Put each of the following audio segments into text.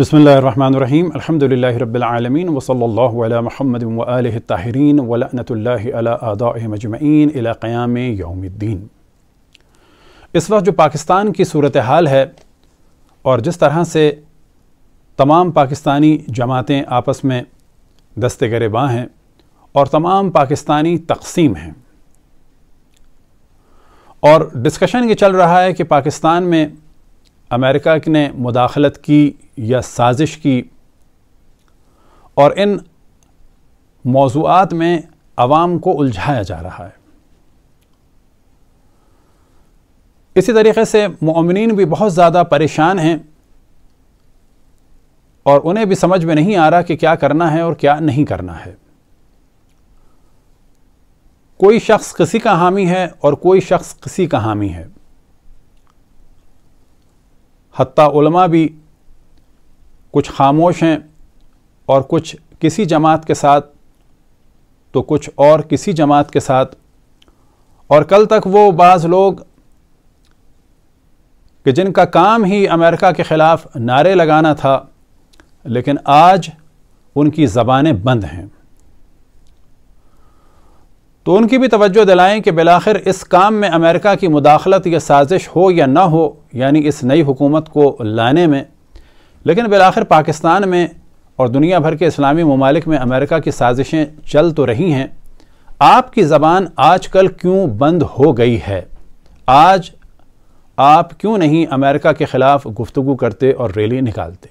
बसमीम अल्हम्दुलिल्लाह रब्बिलआलमीन वसल्लल्लाहु अला मुहम्मद व आलिहि ताहिरीन अला आदाए मजमईन इला क़याम यौमिद्दीन इस वक्त जो पाकिस्तान की सूरत हाल है और जिस तरह से तमाम पाकिस्तानी जमातें आपस में दस्ते गरेबाँ हैं और तमाम पाकिस्तानी तकसीम हैं और डिस्कशन ये चल रहा है कि पाकिस्तान में अमेरिका ने मुदाखलत की या साजिश की और इन मौजूद में आवाम को उलझाया जा रहा है इसी तरीके से ममिन भी बहुत ज़्यादा परेशान हैं और उन्हें भी समझ में नहीं आ रहा कि क्या करना है और क्या नहीं करना है कोई शख्स किसी का हामी है और कोई शख्स किसी का हामी है हती भी कुछ खामोश हैं और कुछ किसी जमात के साथ तो कुछ और किसी जमात के साथ और कल तक वो बाज़ लोग कि जिनका काम ही अमेरिका के ख़िलाफ़ नारे लगाना था लेकिन आज उनकी ज़बानें बंद हैं तो उनकी भी तवज्जो दिलाएं कि बिलाखिर इस काम में अमेरिका की मुदाखलत या साजिश हो या ना हो यानी इस नई हुकूमत को लाने में लेकिन बिलाखिर पाकिस्तान में और दुनिया भर के इस्लामी ममालिक में अमेरिका की साजिशें चल तो रही हैं आपकी ज़बान आज कल क्यों बंद हो गई है आज आप क्यों नहीं अमेरिका के ख़िलाफ़ गुफ्तु करते और रैली निकालते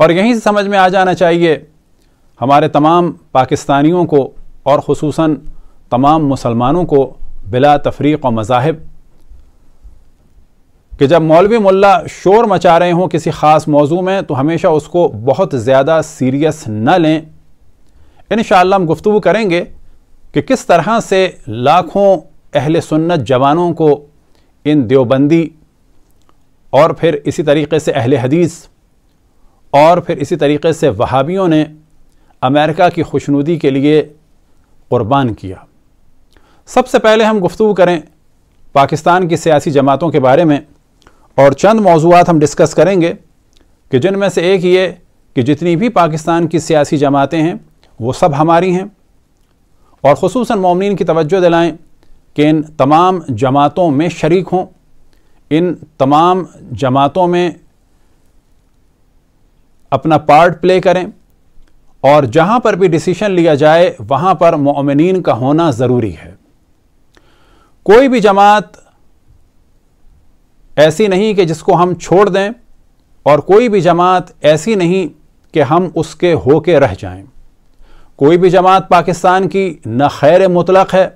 और यहीं से समझ में आ जाना चाहिए हमारे तमाम पाकिस्तानियों को और खसूस तमाम मुसलमानों को बिला तफरीक और मजाहब कि जब मौलवी मुल्ला शोर मचा रहे हों किसी ख़ास मौजू में तो हमेशा उसको बहुत ज़्यादा सीरियस न लें इन शाम गुफ्तु करेंगे कि किस तरह से लाखों अहल सुन्नत जवानों को इन देवबंदी और फिर इसी तरीके से अहल हदीस और फिर इसी तरीके से वहावियों ने अमेरिका की खुशनुदी के लिए क़ुरबान किया सबसे पहले हम गुफ्तु करें पाकिस्तान की सियासी जमातों के बारे में और चंद मौजूद हम डिस्कस करेंगे कि जिनमें से एक ये कि जितनी भी पाकिस्तान की सियासी जमातें हैं वो सब हमारी हैं और खसूस ममिन की तवज्जो दिलाएँ कि इन तमाम जमातों में शरीक हों इन तमाम जमातों में अपना पार्ट प्ले करें और जहां पर भी डिसीशन लिया जाए वहां पर ममिन का होना ज़रूरी है कोई भी जमात ऐसी नहीं कि जिसको हम छोड़ दें और कोई भी जमात ऐसी नहीं कि हम उसके हो के रह जाएं। कोई भी जमात पाकिस्तान की न खैर मुतलक है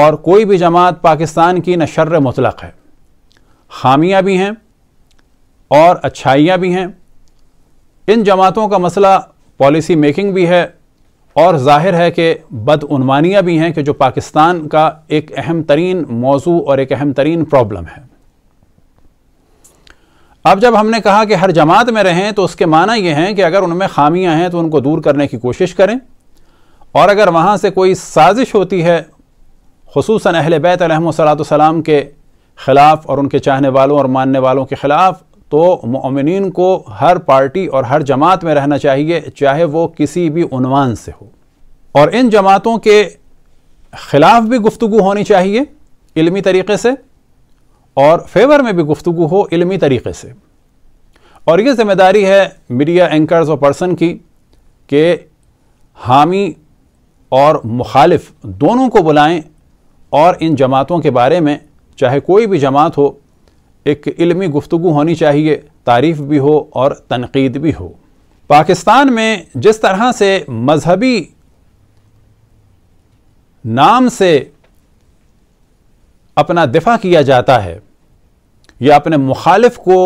और कोई भी जमात पाकिस्तान की न शर्र मुतलक है खामियां भी हैं और अच्छाइयां भी हैं इन जमातों का मसला पॉलिसी मेकिंग भी है और जाहिर है कि बदनवानियाँ भी हैं कि जो पाकिस्तान का एक अहम तरीन मौजू और एक अहम तरीन प्रॉब्लम है अब जब हमने कहा कि हर जमात में रहें तो उसके माना यह हैं कि अगर उनमें खामियां हैं तो उनको दूर करने की कोशिश करें और अगर वहाँ से कोई साजिश होती है खसूस अहल बैतम सलाम के ख़िलाफ़ और उनके चाहने वालों और मानने वालों के ख़िलाफ़ तो ममिन को हर पार्टी और हर जमात में रहना चाहिए चाहे वो किसी भी उनवान से हो और इन जमातों के ख़िलाफ़ भी गुफ्तु होनी चाहिए इलमी तरीक़े से और फेवर में भी गुफ्तु हो इलमी तरीक़े से और ये जिम्मेदारी है मीडिया एंकर्स और पर्सन की कि हामी और मुखालिफ दोनों को बुलाएं और इन जमातों के बारे में चाहे कोई भी जमात हो एक इलमी गुफ्तु होनी चाहिए तारीफ़ भी हो और तनकीद भी हो पाकिस्तान में जिस तरह से मजहबी नाम से अपना दिफा किया जाता है या अपने मुखालिफ को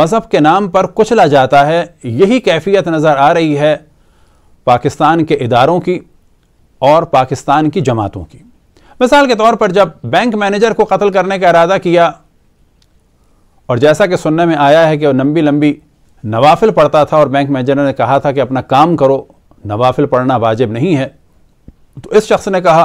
मज़हब के नाम पर कुचला जाता है यही कैफियत नज़र आ रही है पाकिस्तान के इदारों की और पाकिस्तान की जमातों की मिसाल के तौर पर जब बैंक मैनेजर को कत्ल करने का इरादा किया और जैसा कि सुनने में आया है कि वो लंबी लंबी नवाफिल पढ़ता था और बैंक मैनेजर ने कहा था कि अपना काम करो नवाफिल पढ़ना वाजिब नहीं है तो इस शख्स ने कहा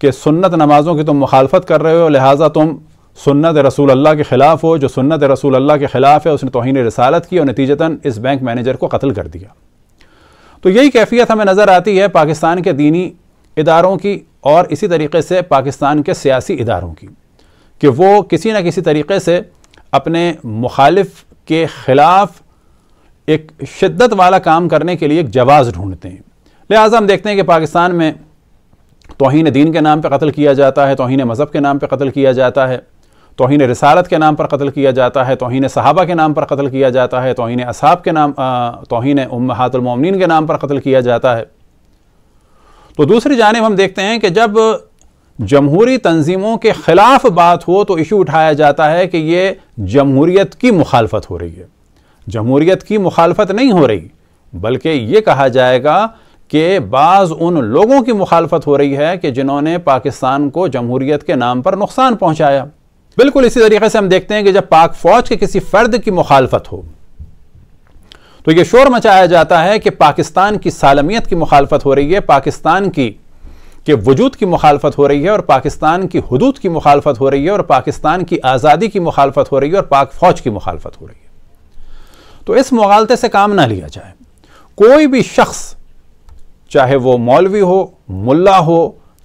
कि सुन्नत नमाज़ों की तुम मुखालफत कर रहे हो लिहाजा तुम सुन्नत रसूल अल्लाह के ख़िलाफ़ हो जो सुन्नत रसूल अल्लाह के ख़िलाफ़ है उसने तोहन रसालत की और नतीजतन इस बैंक मैनेजर को कत्ल कर दिया तो यही कैफियत हमें नज़र आती है पाकिस्तान के दीनी इदारों की और इसी तरीके से पाकिस्तान के सियासी इदारों की कि वो किसी न किसी तरीके से अपने मुखालिफ के ख़िलाफ़ एक शिद्दत वाला काम करने के लिए एक जवाज़ ढूंढते हैं लिहाजा हम देखते हैं कि पाकिस्तान में तोहन दीन के नाम पर कत्ल किया जाता है तोहन मज़हब के नाम पर कत्ल किया जाता है तोहन रसालत के नाम पर कत्ल किया जाता है तोहन सहाबा के नाम पर कत्ल किया जाता है तोहन असहाब के नाम तोहन उमहातुलमिन के नाम पर कत्ल किया जाता है तो दूसरी जानब हम देखते हैं कि जब जमहूरी तंजीमों के ख़िलाफ़ बात हो तो इशू उठाया जाता है कि ये जमहूरीत की मुखालफत हो रही है जमहूरीत की मुखालफत नहीं हो रही बल्कि ये कहा जाएगा कि बाज़ उन लोगों की मुखालफत हो रही है कि जिन्होंने पाकिस्तान को जमहूरीत के नाम पर नुकसान पहुँचाया बिल्कुल इसी तरीके से हम देखते हैं कि जब पाक फ़ौज के किसी फ़र्द की मुखालफत हो तो यह शोर मचाया जाता है कि पाकिस्तान की सालमियत की मुखालफत हो रही है पाकिस्तान की कि वजूद की मुखालफत हो रही है और पाकिस्तान की हदूद की मुखालफत हो रही है और पाकिस्तान की आज़ादी की मुखालफत हो रही है और पाक फौज की मुखालफत हो रही है तो इस मुगालते से काम ना लिया जाए कोई भी शख्स चाहे वो मौलवी हो मुल्ला हो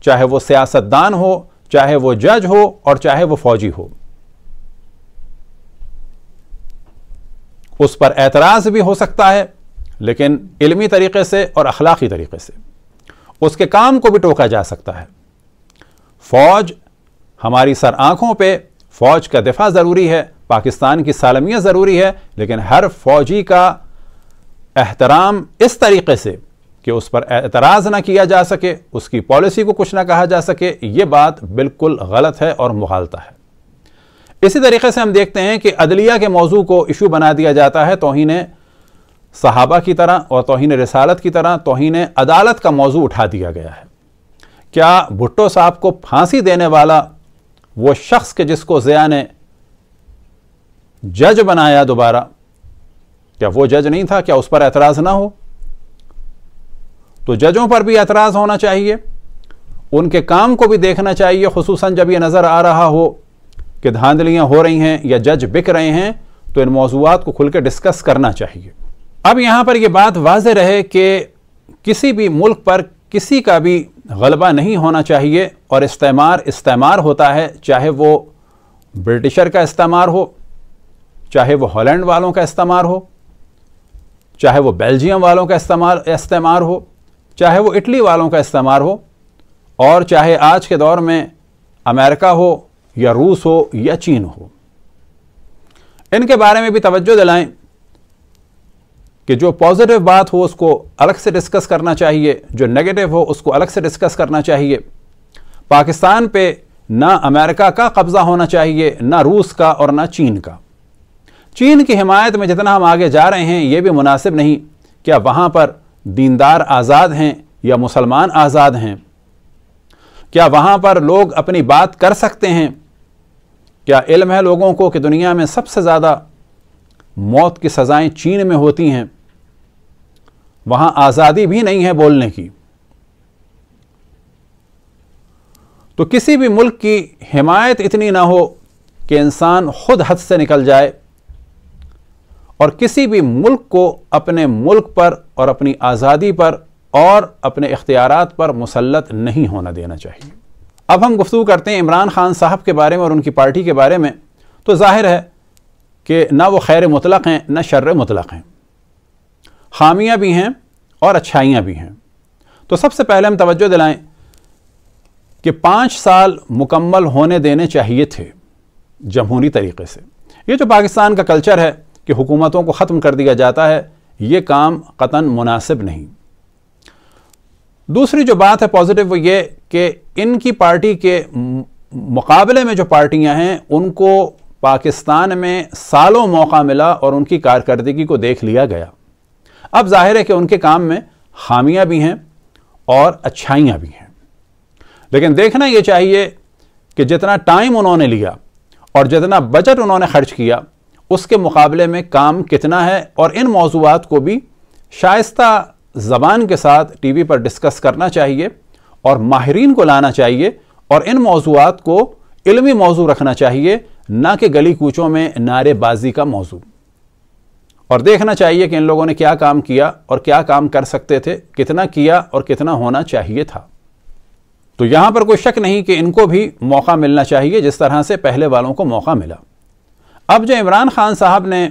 चाहे वो सियासतदान हो चाहे वो जज हो और चाहे वो फौजी हो उस पर एतराज़ भी हो सकता है लेकिन इल्मी तरीके से और अखलाकी तरीके से उसके काम को भी टोका जा सकता है फौज हमारी सर आंखों पे फौज का दिफा ज़रूरी है पाकिस्तान की सालमियत ज़रूरी है लेकिन हर फौजी का एहतराम इस तरीके से कि उस पर एतराज़ ना किया जा सके उसकी पॉलिसी को कुछ ना कहा जा सके ये बात बिल्कुल गलत है और मुहालता है इसी तरीके से हम देखते हैं कि अदलिया के मौजू को इशू बना दिया जाता है तोहिने सहाबा की तरह और तोहन रसालत की तरह तोहन अदालत का मौजू उठा दिया गया है क्या भुट्टो साहब को फांसी देने वाला वो शख्स के जिसको ज़िया ने जज बनाया दोबारा क्या वो जज नहीं था क्या उस पर एतराज़ ना हो तो जजों पर भी एतराज़ होना चाहिए उनके काम को भी देखना चाहिए खसूस जब यह नज़र आ रहा हो कि धांधलियां हो रही हैं या जज बिक रहे हैं तो इन मौजूद को खुलकर डिस्कस करना चाहिए अब यहाँ पर यह बात वाज रहे कि किसी भी मुल्क पर किसी का भी गलबा नहीं होना चाहिए और इस्तेमार इस्तेमार होता है चाहे वो ब्रिटिशर का इस्तेमार हो चाहे वो हॉलैंड वालों का इस्तेमाल हो चाहे वो बेल्जियम वालों का इस्तेमाल इस्तेमाल हो चाहे वो इटली वालों का इस्तेमाल हो और चाहे आज के दौर में अमेरिका हो या रूस हो या चीन हो इनके बारे में भी तवज्जो दिलाएं कि जो पॉजिटिव बात हो उसको अलग से डिस्कस करना चाहिए जो नेगेटिव हो उसको अलग से डिस्कस करना चाहिए पाकिस्तान पे ना अमेरिका का कब्ज़ा होना चाहिए ना रूस का और ना चीन का चीन की हिमायत में जितना हम आगे जा रहे हैं ये भी मुनासिब नहीं क्या वहाँ पर दीनदार आज़ाद हैं या मुसलमान आज़ाद हैं क्या वहाँ पर लोग अपनी बात कर सकते हैं क्या इल्म है लोगों को कि दुनिया में सबसे ज़्यादा मौत की सज़ाएं चीन में होती हैं वहां आजादी भी नहीं है बोलने की तो किसी भी मुल्क की हिमायत इतनी ना हो कि इंसान खुद हद से निकल जाए और किसी भी मुल्क को अपने मुल्क पर और अपनी आज़ादी पर और अपने इख्तियार पर मुसलत नहीं होना देना चाहिए अब हम गुफ्तु करते हैं इमरान खान साहब के बारे में और उनकी पार्टी के बारे में तो जाहिर है कि ना वो खैर मुतलक हैं ना शर्र मुतलक हैं खामियाँ भी हैं और अच्छाइयाँ भी हैं तो सबसे पहले हम तवज्जो दिलाएं कि पाँच साल मुकम्मल होने देने चाहिए थे जमहूरी तरीके से ये जो पाकिस्तान का कल्चर है कि हुकूमतों को ख़त्म कर दिया जाता है ये काम कतन मुनासिब नहीं दूसरी जो बात है पॉजिटिव वो ये कि इनकी पार्टी के मुकाबले में जो पार्टियां हैं उनको पाकिस्तान में सालों मौका मिला और उनकी कारकर्दगी को देख लिया गया अब जाहिर है कि उनके काम में खामियां भी हैं और अच्छाइयाँ भी हैं लेकिन देखना ये चाहिए कि जितना टाइम उन्होंने लिया और जितना बजट उन्होंने खर्च किया उसके मुकाबले में काम कितना है और इन मौजूद को भी शायस्ता ज़बान के साथ टी वी पर डिस्कस करना चाहिए और माहरीन को लाना चाहिए और इन मौजूद को इलमी मौजू रखना चाहिए ना कि गली कूचों में नारेबाजी का मौजू और देखना चाहिए कि इन लोगों ने क्या काम किया और क्या काम कर सकते थे कितना किया और कितना होना चाहिए था तो यहां पर कोई शक नहीं कि इनको भी मौका मिलना चाहिए जिस तरह से पहले वालों को मौका मिला अब जो इमरान खान साहब ने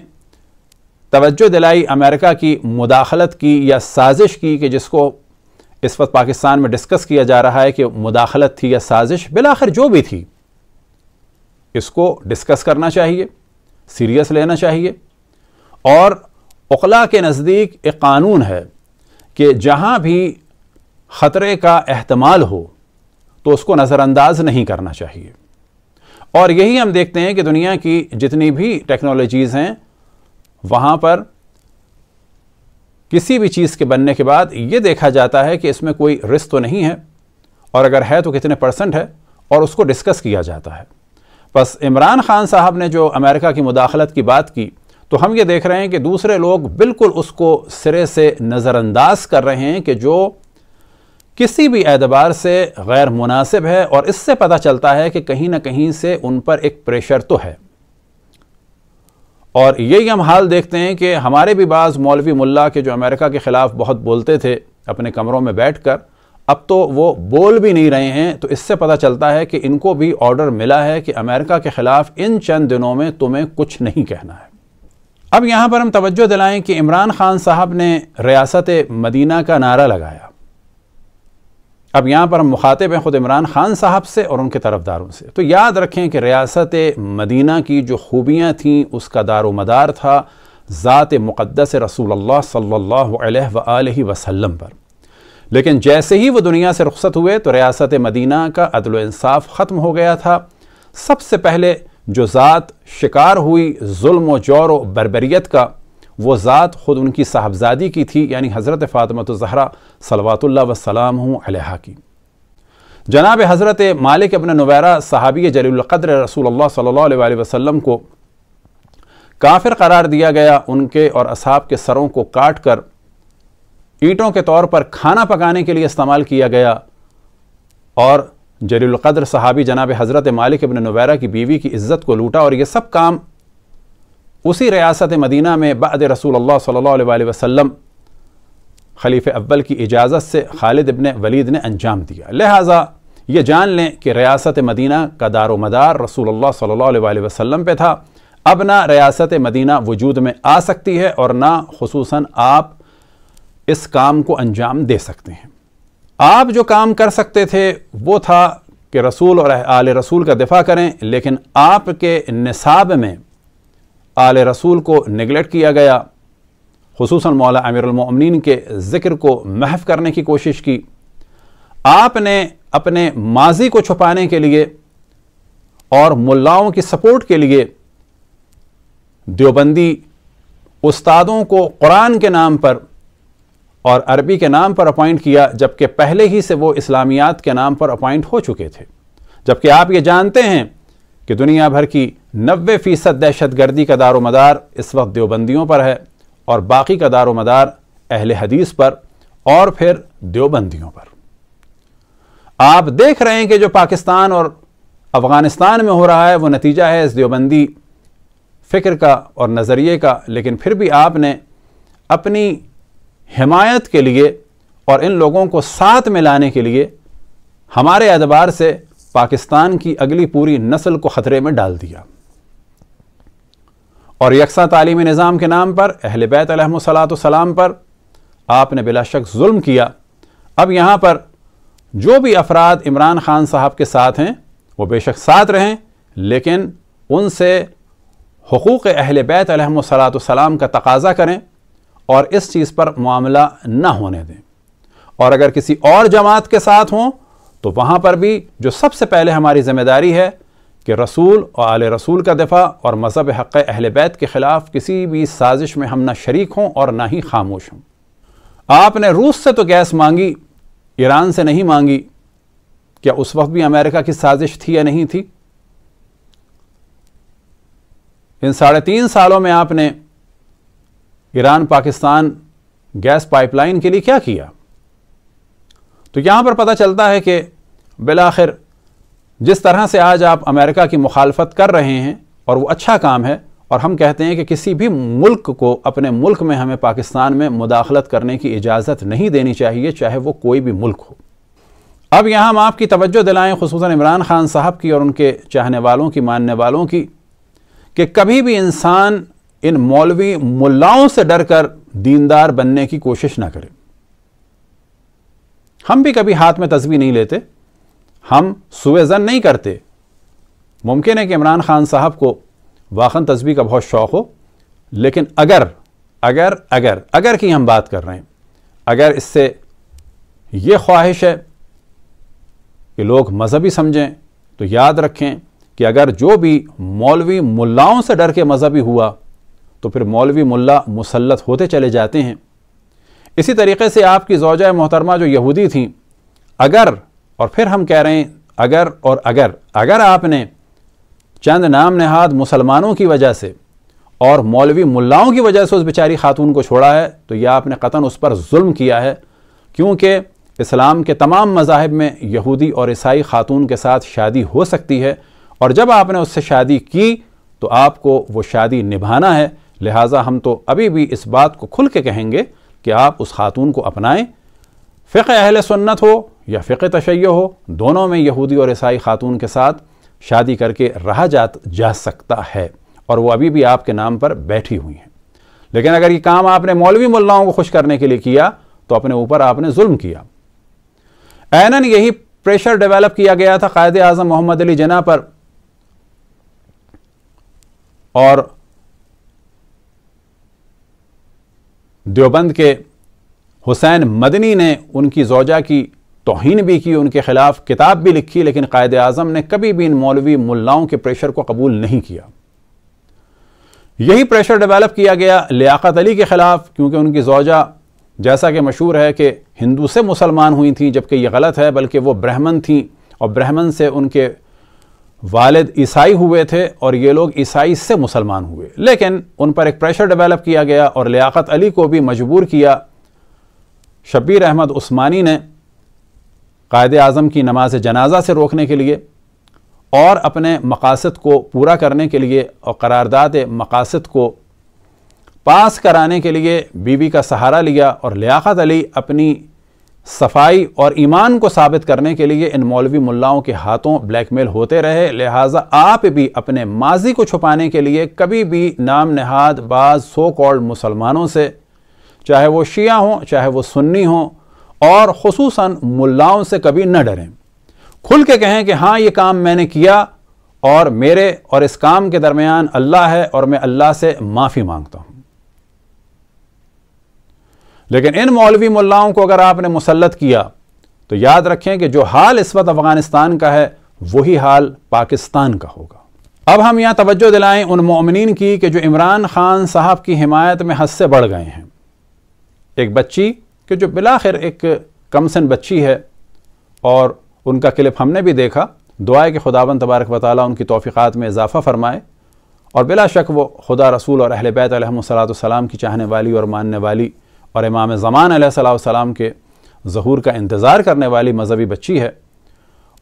तवज्जो दिलाई अमेरिका की मुदाखलत की या साजिश की कि जिसको इस वक्त पाकिस्तान में डिस्कस किया जा रहा है कि मुदाखलत थी या साजिश बिलाखिर जो भी थी इसको डिस्कस करना चाहिए सीरियस लेना चाहिए और अखला के नज़दीक एक कानून है कि जहाँ भी ख़तरे का अहतमाल हो तो उसको नज़रअंदाज नहीं करना चाहिए और यही हम देखते हैं कि दुनिया की जितनी भी टेक्नोलॉजीज़ हैं वहाँ पर किसी भी चीज़ के बनने के बाद ये देखा जाता है कि इसमें कोई रिस्क तो नहीं है और अगर है तो कितने परसेंट है और उसको डिस्कस किया जाता है बस इमरान खान साहब ने जो अमेरिका की मुदाखलत की बात की तो हम ये देख रहे हैं कि दूसरे लोग बिल्कुल उसको सिरे से नज़रअंदाज कर रहे हैं कि जो किसी भी एतबार से गैर मुनासिब है और इससे पता चलता है कि कहीं ना कहीं से उन पर एक प्रेशर तो है और यही हम हाल देखते हैं कि हमारे भी बाज़ मौलवी मुल्ला के जो अमेरिका के ख़िलाफ़ बहुत बोलते थे अपने कमरों में बैठ कर अब तो वो बोल भी नहीं रहे हैं तो इससे पता चलता है कि इनको भी ऑर्डर मिला है कि अमेरिका के ख़िलाफ़ इन चंद दिनों में तुम्हें कुछ नहीं कहना है अब यहाँ पर हम तवज्जो दिलाएं कि इमरान खान साहब ने रियासत मदीना का नारा लगाया अब यहाँ पर हम मुखातिब हैं ख़ुद इमरान ख़ान साहब से और उनके तरफदारों से तो याद रखें कि रियासत मदीना की जो खूबियाँ थीं उसका दारो मदार था ज़ात मुक़दस रसूल सल्ला वसम पर लेकिन जैसे ही वो दुनिया से रुखसत हुए तो रियासत मदीना का अदल इंसाफ ख़त्म हो गया था सबसे पहले जो ज़ात शिकार हुई जुल्म व जौर व बरबरीत का वो ज़ात ख़ुद उनकी साहबजादी की थी यानी हज़रत फ़ातमत तो ज़हरा सलवातुल्ला वसलाम अलहा की जनाब हज़रत मालिक अपने नवैरा सहाबी जलीलक़द्र रसूल सल्ला वसम को काफिर करार दिया गया उनके और असहाब के सरों को काट कर ईंटों के तौर पर खाना पकाने के लिए इस्तेमाल किया गया और जरीलक़द्र सहाबी जनाब हज़रत मालिक इबन नवैरा की बीवी की इज़्ज़त को लूटा और ये सब काम उसी रियासत मदीना में बद रसूल अल्लाह वसम खलीफ अव्वल की इजाज़त से खालिद इबन वलीद ने अंजाम दिया लिहाजा ये जान लें कि रियासत मदीना का दारो मदार रसूल अल्लाह सल्लल्लाहु अलैहि पे था अब ना रियासत मदीना वजूद में आ सकती है और ना खसूस आप इस काम को अंजाम दे सकते हैं आप जो काम कर सकते थे वो था कि रसूल और आल रसूल का दिफा करें लेकिन आपके निसाब में आल रसूल को निगलेक्ट किया गया खसूस मौला अमीरमिन के ज़िक्र को महफ करने की कोशिश की आपने अपने माजी को छुपाने के लिए और मुलाओं की सपोर्ट के लिए देवबंदी उस्तादों को कुरान के नाम पर और अरबी के नाम पर अपॉइंट किया जबकि पहले ही से वो इस्लामियात के नाम पर अपॉइंट हो चुके थे जबकि आप ये जानते हैं कि दुनिया भर की नबे फ़ीसद दहशत गर्दी का दारो मदार इस वक्त देवबंदियों पर है और बाकी का दारो मदार अहल हदीस पर और फिर देवबंदियों पर आप देख रहे हैं कि जो पाकिस्तान और अफ़गानिस्तान में हो रहा है वो नतीजा है इस देवबंदी फ़िक्र का और नज़रिए का लेकिन फिर भी आपने अपनी हिमायत के लिए और इन लोगों को साथ में लाने के लिए हमारे एतबार से पाकिस्तान की अगली पूरी नस्ल को ख़तरे में डाल दिया और यकसा तालीमी निज़ाम के नाम पर अहल बैत सलाम पर आपने बिलाशक जुल्म किया अब यहाँ पर जो भी अफराद इमरान ख़ान साहब के साथ हैं वो बेशक साथ रहें लेकिन उनसे हकूक़ अहल बैत सलाम का तकाजा करें और इस चीज़ पर मामला न होने दें और अगर किसी और जमात के साथ हों तो वहाँ पर भी जो सबसे पहले हमारी जिम्मेदारी है कि रसूल और आल रसूल का दफ़ा और मज़हब हक़ अहल बैत के ख़िलाफ़ किसी भी साजिश में हम ना शरीक हों और ना ही खामोश हों आपने रूस से तो गैस मांगी ईरान से नहीं मांगी क्या उस वक्त भी अमेरिका की साजिश थी या नहीं थी इन साढ़े तीन सालों में आपने ईरान पाकिस्तान गैस पाइपलाइन के लिए क्या किया तो यहाँ पर पता चलता है कि बिलाखिर जिस तरह से आज आप अमेरिका की मुखालफत कर रहे हैं और वो अच्छा काम है और हम कहते हैं कि किसी भी मुल्क को अपने मुल्क में हमें पाकिस्तान में मुदाखलत करने की इजाज़त नहीं देनी चाहिए चाहे वो कोई भी मुल्क हो अब यहाँ हम आपकी तवज्जो दिलाएं खसूस इमरान ख़ान साहब की और उनके चाहने वालों की मानने वालों की कि कभी भी इंसान इन मौलवी मुल्लाओं से डरकर दीनदार बनने की कोशिश ना करें हम भी कभी हाथ में तस्वी नहीं लेते हम सुवेजन नहीं करते मुमकिन है कि इमरान खान साहब को वाखन तस्वीर का बहुत शौक़ हो लेकिन अगर अगर अगर अगर की हम बात कर रहे हैं अगर इससे ये ख्वाहिश है कि लोग मज़हबी समझें तो याद रखें कि अगर जो भी मौलवी मुल्लाओं से डर के मज़हबी हुआ तो फिर मौलवी मुल्ला मुसलत होते चले जाते हैं इसी तरीके से आपकी जोजा मोहतरमा जो यहूदी थी अगर और फिर हम कह रहे हैं अगर और अगर अगर आपने चंद नाम नहाद मुसलमानों की वजह से और मौलवी मुल्लाओं की वजह से उस बेचारी खातून को छोड़ा है तो यह आपने कतन उस पर जुल्म किया है क्योंकि इस्लाम के तमाम मजाहब में यहूदी और ईसाई खातून के साथ शादी हो सकती है और जब आपने उससे शादी की तो आपको वो शादी निभाना है लिहाजा हम तो अभी भी इस बात को खुल के कहेंगे कि आप उस खातून को अपनाएं फ़िक अहल सुन्नत हो या फ़िक तशै हो दोनों में यहूदी और ईसाई ख़ातून के साथ शादी करके रहा जा जा सकता है और वह अभी भी आपके नाम पर बैठी हुई हैं लेकिन अगर ये काम आपने मौलवी मुल्लाओं को खुश करने के लिए किया तो अपने ऊपर आपने जुल्म किया ऐनन यही प्रेशर डेवलप किया गया था कायद आजम मोहम्मद अली जना पर और देवबंद के हुसैन मदनी ने उनकी जोजा की तोहन भी की उनके खिलाफ किताब भी लिखी लेकिन कायद अजम ने कभी भी इन मौलवी मुलाओं के प्रेशर को कबूल नहीं किया यही प्रेशर डेवलप किया गया लियाकत अली के ख़िलाफ़ क्योंकि उनकी जोजा जैसा कि मशहूर है कि हिंदू से मुसलमान हुई थी जबकि यह गलत है बल्कि वह ब्राह्मण थी और ब्राह्मण से उनके वालिद ईसाई हुए थे और ये लोग ईसाई से मुसलमान हुए लेकिन उन पर एक प्रेशर डेवलप किया गया और लियाकत अली को भी मजबूर किया शबीर अहमद उस्मानी ने कायद अज़म की नमाज जनाजा से रोकने के लिए और अपने मकासद को पूरा करने के लिए और करारदाद मकासद को पास कराने के लिए बीवी का सहारा लिया और लियाकत अली अपनी सफाई और ईमान को साबित करने के लिए इन मौलवी मुल्लाओं के हाथों ब्लैकमेल होते रहे लिहाजा आप भी अपने माजी को छुपाने के लिए कभी भी नाम नहाद बाज सो कॉल्ड मुसलमानों से चाहे वो शिया हों चाहे वो सुन्नी हों और खसूस मुल्लाओं से कभी न डरें खुल के कहें कि हाँ ये काम मैंने किया और मेरे और इस काम के दरमियान अल्लाह है और मैं अल्लाह से माफ़ी मांगता हूँ लेकिन इन मौलवी मुल्लाओं को अगर आपने मुसलत किया तो याद रखें कि जो हाल इस वक्त अफगानिस्तान का है वही हाल पाकिस्तान का होगा अब हम यहाँ तवज्जो दिलाएं उन ममिन की कि जो इमरान खान साहब की हिमायत में हद से बढ़ गए हैं एक बच्ची कि जो बिलाखिर एक कमसन बच्ची है और उनका क्लिप हमने भी देखा दुआ के खुदाबन तबारक वाली उनकी तोफ़ीक़ात में इजाफ़ा फरमाए और बिला शक वो खुदा रसूल और अहल बैत सलाम की चाहने वाली और मानने वाली और इमाम ज़मान सलाम के जहूर का इंतज़ार करने वाली मजहबी बच्ची है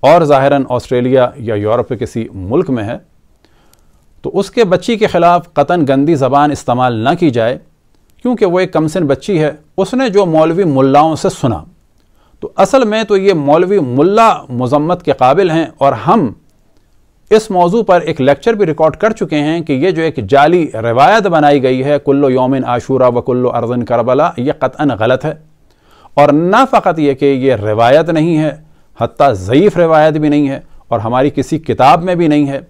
और ज़ाहरा ऑस्ट्रेलिया या यूरोप के किसी मुल्क में है तो उसके बच्ची के ख़िलाफ़ कतन गंदी ज़बान इस्तेमाल ना की जाए क्योंकि वो एक कमसिन बच्ची है उसने जो मौलवी मुल्लाओं से सुना तो असल में तो ये मौलवी मुल्ला मजम्मत के काबिल हैं और हम इस मौजू पर एक लेक्चर भी रिकॉर्ड कर चुके हैं कि ये जो एक जाली रवायत बनाई गई है कुल्लो योमिन आशूरा व कुल्लो अर्जन करबला ये कतन गलत है और ना फ़कत ये कि यह रवायत नहीं है हती ज़यीफ़ रवायत भी नहीं है और हमारी किसी किताब में भी नहीं है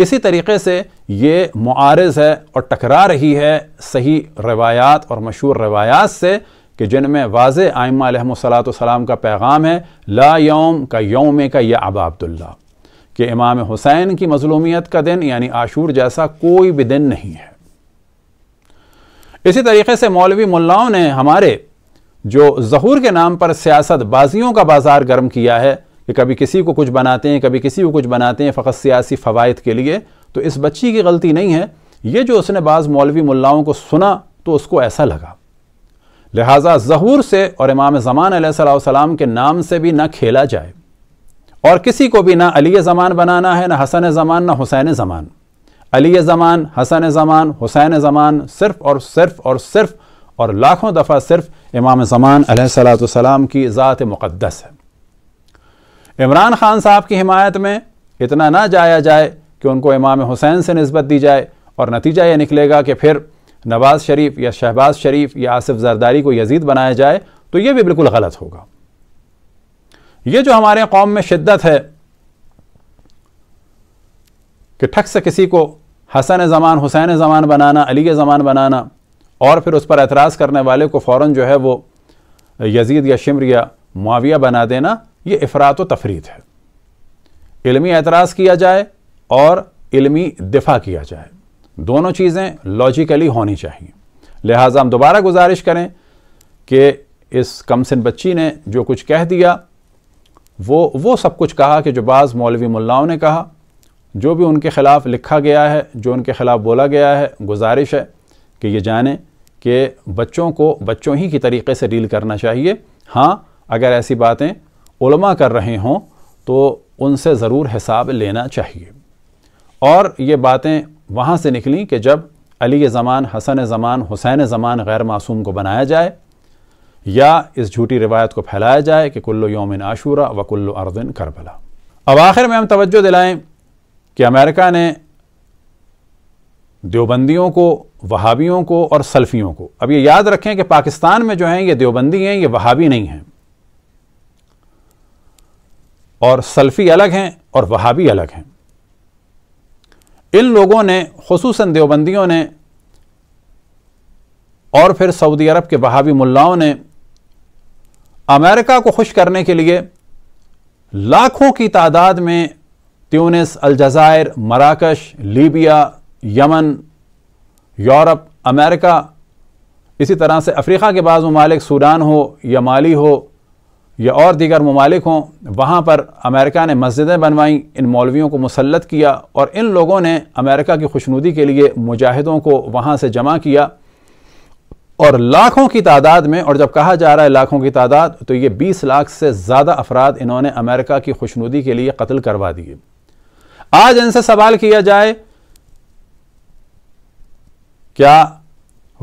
इसी तरीके से ये मारज़ है और टकरा रही है सही रवायात और मशहूर रवायात से कि जिनमें वाज आयमा सलाम का पैगाम है ला योम का योम का या अब अब्दुल्ला कि इमाम हुसैन की मजलूमियत का दिन यानी आशूर जैसा कोई भी दिन नहीं है इसी तरीके से मौलवी मुल्लाओं ने हमारे जो जहूर के नाम पर सियासत बाजियों का बाजार गर्म किया है कि कभी किसी को कुछ बनाते हैं कभी किसी को कुछ बनाते हैं फ़कत सियासी फ़वाद के लिए तो इस बच्ची की गलती नहीं है ये जो उसने बाज़ मौलवी मुल्लाओं को सुना तो उसको ऐसा लगा लिहाजा जहूर से और इमाम ज़मान सलाम के नाम से भी ना खेला जाए और किसी को भी ना अली ज़मान बनाना है ना हसन ज़मान ना हुसैन ज़मान अली ज़मान हसन ज़मान हुसैन ज़मान सिर्फ़ और सिर्फ़ और सिर्फ़ और लाखों दफ़ा सिर्फ इमाम ज़मान सलाम की ज़ात मुक़दस है इमरान ख़ान साहब की हिमायत में इतना ना जाया जाए कि उनको इमाम हुसैन से नस्बत दी जाए और नतीजा ये निकलेगा कि फिर नवाज़ शरीफ या शहबाज शरीफ या आसिफ जरदारी को यजीद बनाया जाए तो ये भी बिल्कुल गलत होगा ये जो हमारे कौम में शिद्दत है कि ठक से किसी को हसन ज़मान हुसैन ज़मान बनाना अली ज़मान बनाना और फिर उस पर एतराज़ करने वाले को फ़ौर जो है वो यजीद या शिमर या माविया बना देना ये अफरात व तफरीत है इलमी एतराज़ किया जाए और इलमी दिफा किया जाए दोनों चीज़ें लॉजिकली होनी चाहिए लिहाजा हम दोबारा गुजारिश करें कि इस कमसिन बच्ची ने जो कुछ कह दिया वो वो सब कुछ कहा कि जो बाज़ मौलवी मुल्लाओं ने कहा जो भी उनके ख़िलाफ़ लिखा गया है जो उनके ख़िलाफ़ बोला गया है गुजारिश है कि ये जानें कि बच्चों को बच्चों ही की तरीके से डील करना चाहिए हाँ अगर ऐसी बातें उलमा कर रहे हों तो उनसे ज़रूर हिसाब लेना चाहिए और ये बातें वहाँ से निकली कि जब अली ज़मान हसन ज़मान हुसैन ज़मान गैर मासूम को बनाया जाए या इस झूठी रिवायत को फैलाया जाए कि कुल्लो योमिन आशूरा व कुल्लो अर्दिन करबला अब आखिर में हम तवज्जो दिलाएं कि अमेरिका ने देवबंदियों को वहाबियों को और सल्फियों को अब ये याद रखें कि पाकिस्तान में जो हैं ये देवबंदी हैं ये वहाबी नहीं हैं और सल्फ़ी अलग हैं और वहाबी अलग हैं इन लोगों ने खसूस देवबंदियों ने और फिर सऊदी अरब के वहाबी मुल्लाओं ने अमेरिका को खुश करने के लिए लाखों की तादाद में त्यूनिस अलजायर Marrakesh Libya Yemen Europe America इसी तरह से अफ्रीका के बाद ममालिक सूडान हो या माली हो या और दीगर ममालिक हों वहाँ पर अमेरिका ने मस्जिदें बनवाईं इन मौलवियों को मुसलत किया और इन लोगों ने अमेरिका की खुशनुदी के लिए मुजाहिदों को वहाँ से जमा किया और लाखों की तादाद में और जब कहा जा रहा है लाखों की तादाद तो ये 20 लाख से ज़्यादा अफराद इन्होंने अमेरिका की खुशनुदी के लिए कत्ल करवा दिए आज इनसे सवाल किया जाए क्या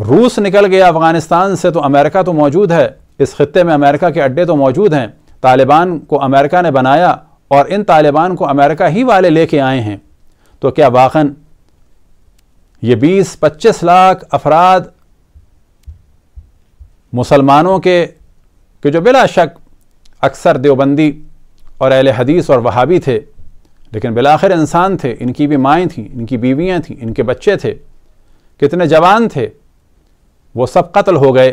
रूस निकल गया अफगानिस्तान से तो अमेरिका तो मौजूद है इस खत्े में अमेरिका के अड्डे तो मौजूद हैं तालिबान को अमेरिका ने बनाया और इन तालिबान को अमेरिका ही वाले लेके आए हैं तो क्या वाकन ये 20-25 लाख अफराद मुसलमानों के कि जो बिला शक अक्सर देवबंदी और अहल हदीस और वहाबी थे लेकिन बिलाखिर इंसान थे इनकी भी माएँ थीं इनकी बीवियाँ थीं इनके बच्चे थे कितने जवान थे वो सब कत्ल हो गए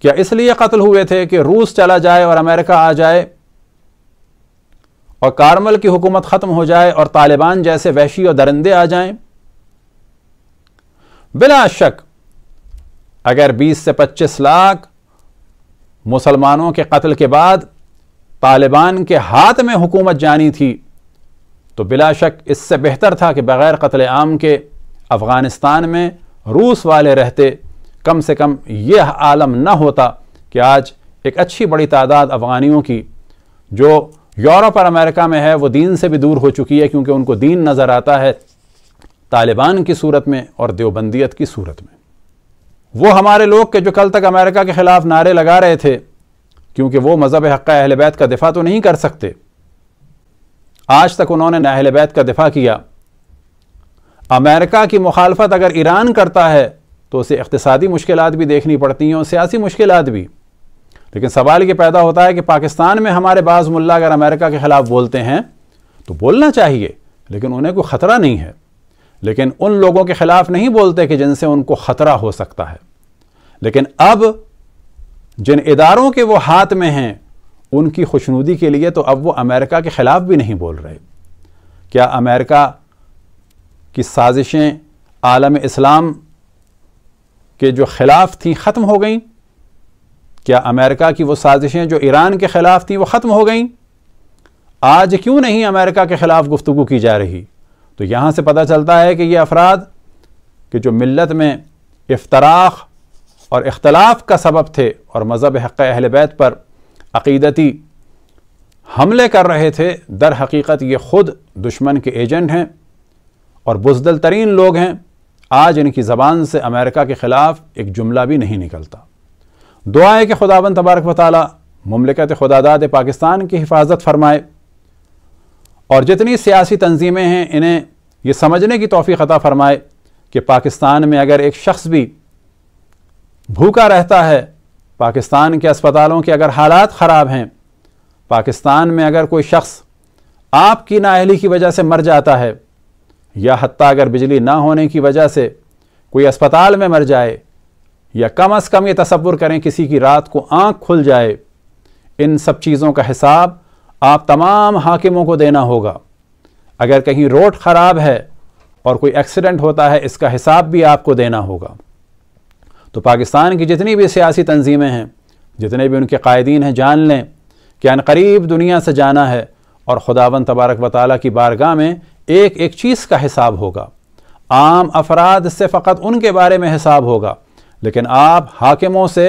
क्या इसलिए कत्ल हुए थे कि रूस चला जाए और अमेरिका आ जाए और कारमल की हुकूमत ख़त्म हो जाए और तालिबान जैसे वैशी और दरिंदे आ जाएं? बिला शक अगर 20 से 25 लाख मुसलमानों के कत्ल के बाद तालिबान के हाथ में हुकूमत जानी थी तो बिला शक इससे बेहतर था कि बग़ैर कत्ल आम के अफ़गानिस्तान में रूस वाले रहते कम से कम यह आलम न होता कि आज एक अच्छी बड़ी तादाद अफ़गानियों की जो यूरोप और अमेरिका में है वो दीन से भी दूर हो चुकी है क्योंकि उनको दीन नज़र आता है तालिबान की सूरत में और देवबंदियत की सूरत में वो हमारे लोग के जो कल तक अमेरिका के ख़िलाफ़ नारे लगा रहे थे क्योंकि वो मज़हब हक़ अहल बैत का दिफा तो नहीं कर सकते आज तक उन्होंने नाहल अहल बैत का दिफा किया अमेरिका की मुखालफत अगर ईरान करता है तो उसे इकतसादी मुश्किल भी देखनी पड़ती हैं और सियासी मुश्किल भी लेकिन सवाल ये पैदा होता है कि पाकिस्तान में हमारे बाज़ मुल्ला अगर अमेरिका के ख़िलाफ़ बोलते हैं तो बोलना चाहिए लेकिन उन्हें कोई ख़तरा नहीं है लेकिन उन लोगों के खिलाफ नहीं बोलते कि जिनसे उनको खतरा हो सकता है लेकिन अब जिन इदारों के वो हाथ में हैं उनकी खुशनुदी के लिए तो अब वो अमेरिका के ख़िलाफ़ भी नहीं बोल रहे क्या अमेरिका की साजिशें आलम इस्लाम के जो ख़िलाफ़ थी ख़त्म हो गई क्या अमेरिका की वो साजिशें जो ईरान के ख़िलाफ़ थी वो ख़त्म हो गई आज क्यों नहीं अमेरिका के ख़िलाफ़ गुफ्तु की जा रही तो यहाँ से पता चलता है कि ये अफराद कि जो मिलत में इफ्तराख और इख्तलाफ का सबब थे और मज़हब हक़ अहल बैत पर अक़ीदती हमले कर रहे थे दर हकीकत ये ख़ुद दुश्मन के एजेंट हैं और बुजदल तरीन लोग हैं आज इनकी ज़बान से अमेरिका के ख़िलाफ़ एक जुमला भी नहीं निकलता दुआ है कि खुदाबंद तबारक वाली ममलिकत खुदादाद पाकिस्तान की हिफाजत फरमाए और जितनी सियासी तंजीमें हैं इन्हें ये समझने की तोफ़ी ख़ता फरमाए कि पाकिस्तान में अगर एक शख्स भी भूखा रहता है पाकिस्तान के अस्पतालों के अगर हालात ख़राब हैं पाकिस्तान में अगर कोई शख्स आपकी नाहली की वजह से मर जाता है या हती अगर बिजली ना होने की वजह से कोई अस्पताल में मर जाए या कम अज़ कम ये तस्वुर करें किसी की रात को आँख खुल जाए इन सब चीज़ों का हिसाब आप तमाम हाकिमों को देना होगा अगर कहीं रोड ख़राब है और कोई एक्सीडेंट होता है इसका हिसाब भी आपको देना होगा तो पाकिस्तान की जितनी भी सियासी तंजीमें हैं जितने भी उनके कायदीन हैं जान लें कि अनकरीब दुनिया से जाना है और खुदावन तबारक वाली की बारगाह में एक एक चीज़ का हिसाब होगा आम अफराद से फ़कत उनके बारे में हिसाब होगा लेकिन आप हाकिमों से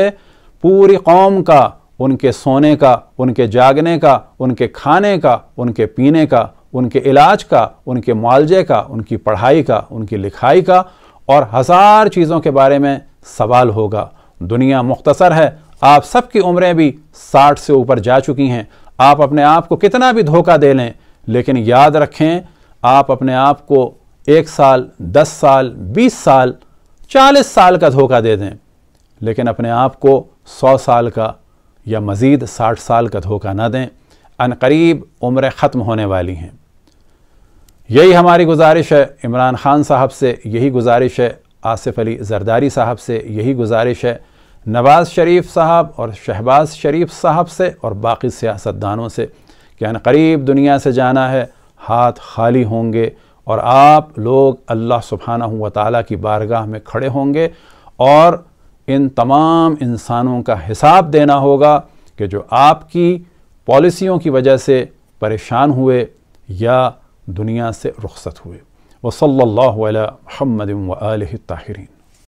पूरी कौम का उनके सोने का उनके जागने का उनके खाने का उनके पीने का उनके इलाज का उनके मुआवजे का उनकी पढ़ाई का उनकी लिखाई का और हज़ार चीज़ों के बारे में सवाल होगा दुनिया मुख्तसर है आप सबकी उम्रें भी साठ से ऊपर जा चुकी हैं आप अपने आप को कितना भी धोखा दे लें लेकिन याद रखें आप अपने आप को एक साल दस साल बीस साल चालीस साल का धोखा दे दें लेकिन अपने आप को सौ साल का या मज़ीद साठ साल का धोखा ना दें अनकरीब उम्र ख़त्म होने वाली हैं यही हमारी गुजारिश है इमरान ख़ान साहब से यही गुजारिश है आसिफ अली जरदारी साहब से यही गुजारिश है नवाज़ शरीफ साहब और शहबाज शरीफ साहब से और बाकी सियासतदानों से कि अनकरीब दुनिया से जाना है हाथ खाली होंगे और आप लोग अल्लाह सुबहाना व ताली की बारगाह में खड़े होंगे और इन तमाम इंसानों का हिसाब देना होगा कि जो आपकी पॉलिसियों की वजह से परेशान हुए या दुनिया से रुखसत हुए वसल्ला महमद व ताहरीन